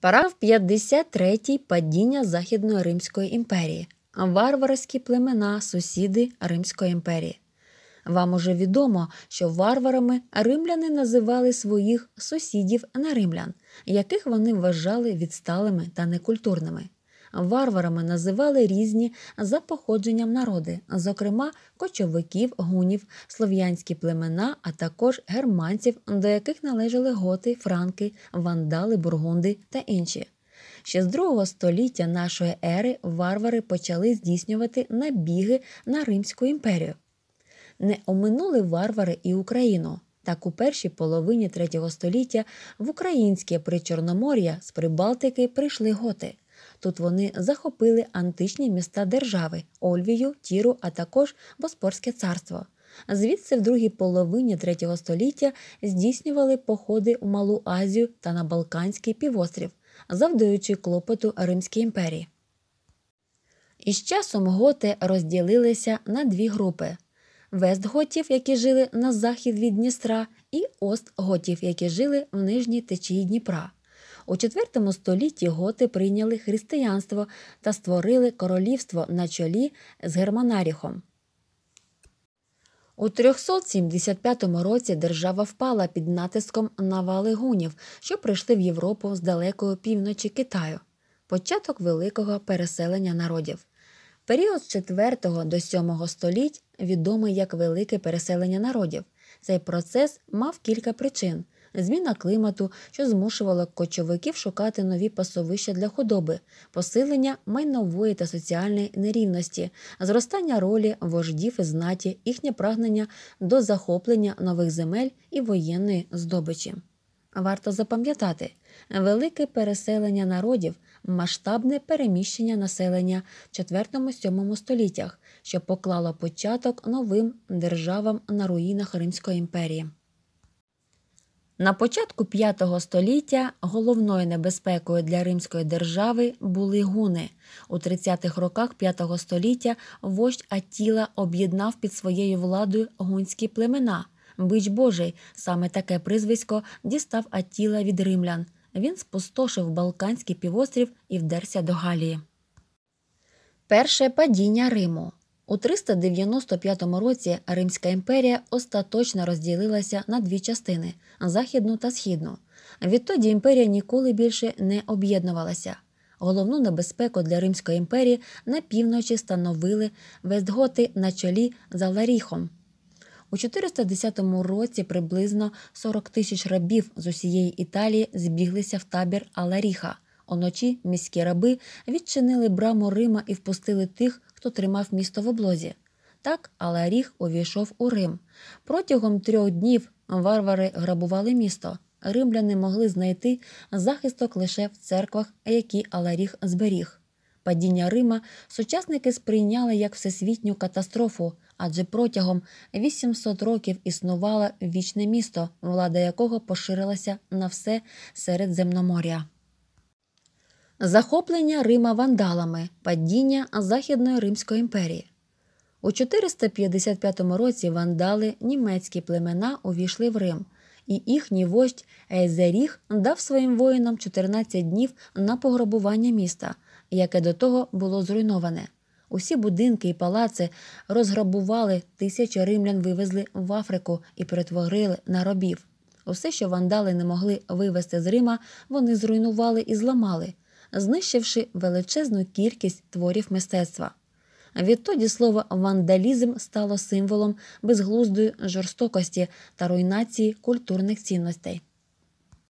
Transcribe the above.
Параграф 53 падіння Західної Римської імперії. Варварські племена, сусіди Римської імперії. Вам уже відомо, що варварами римляни називали своїх сусідів на римлян, яких вони вважали відсталими та некультурними. Варварами називали різні за походженням народи, зокрема кочовиків, гунів, слов'янські племена, а також германців, до яких належали готи, франки, вандали, бургунди та інші. Ще з другого століття нашої ери варвари почали здійснювати набіги на Римську імперію. Не оминули варвари і Україну. Так, у першій половині третього століття в українське причорномор'я з Прибалтики прийшли готи. Тут вони захопили античні міста держави Ольвію, Тіру, а також Боспорське царство. Звідси в другій половині третього століття здійснювали походи в Малу Азію та на Балканський півострів, завдаючи клопоту Римській імперії. Із часом готи розділилися на дві групи: вестготів, які жили на захід від Дністра, і остготів, які жили в нижній течії Дніпра. У IV столітті готи прийняли християнство та створили королівство на чолі з Германаріхом. У 375 році держава впала під натиском навали гунів, що прийшли в Європу з далекої півночі Китаю. Початок великого переселення народів. Період з 4 до 7 століть відомий як велике переселення народів. Цей процес мав кілька причин зміна клімату, що змушувала кочовиків шукати нові пасовища для худоби, посилення майнової та соціальної нерівності, зростання ролі вождів і знаті, їхнє прагнення до захоплення нових земель і воєнної здобичі. Варто запам'ятати велике переселення народів, масштабне переміщення населення в 4-7 століттях, що поклало початок новим державам на руїнах Римської імперії. На початку V століття головною небезпекою для Римської держави були гуни. У 30-х роках V століття вождь Атіла об'єднав під своєю владою гунські племена. Бич Божий, саме таке прізвисько дістав Атіла від римлян. Він спустошив Балканський півострів і вдерся до Галії. Перше падіння Риму. У 395 році Римська імперія остаточно розділилася на дві частини західну та східну. Відтоді імперія ніколи більше не об'єднувалася. Головну небезпеку для Римської імперії на півночі становили Вестготи на чолі за Ларіхом. У 410 році приблизно 40 тисяч рабів з усієї Італії збіглися в табір Аларіха. Оночі міські раби відчинили браму Рима і впустили тих, хто тримав місто в облозі. Так Аларіх увійшов у Рим. Протягом трьох днів варвари грабували місто. Римляни могли знайти захисток лише в церквах, які Аларіх зберіг. Падіння Рима сучасники сприйняли як всесвітню катастрофу, адже протягом 800 років існувало вічне місто, влада якого поширилася на все середземномор'я захоплення Рима вандалами, падіння Західної Римської імперії. У 455 році вандали німецькі племена увійшли в Рим, і їхній вождь Ейзеріг дав своїм воїнам 14 днів на пограбування міста, яке до того було зруйноване. Усі будинки і палаци розграбували, тисячі римлян вивезли в Африку і перетворили на робів. Усе, що вандали не могли вивезти з Рима, вони зруйнували і зламали знищивши величезну кількість творів мистецтва. Відтоді слово вандалізм стало символом безглуздої жорстокості та руйнації культурних цінностей.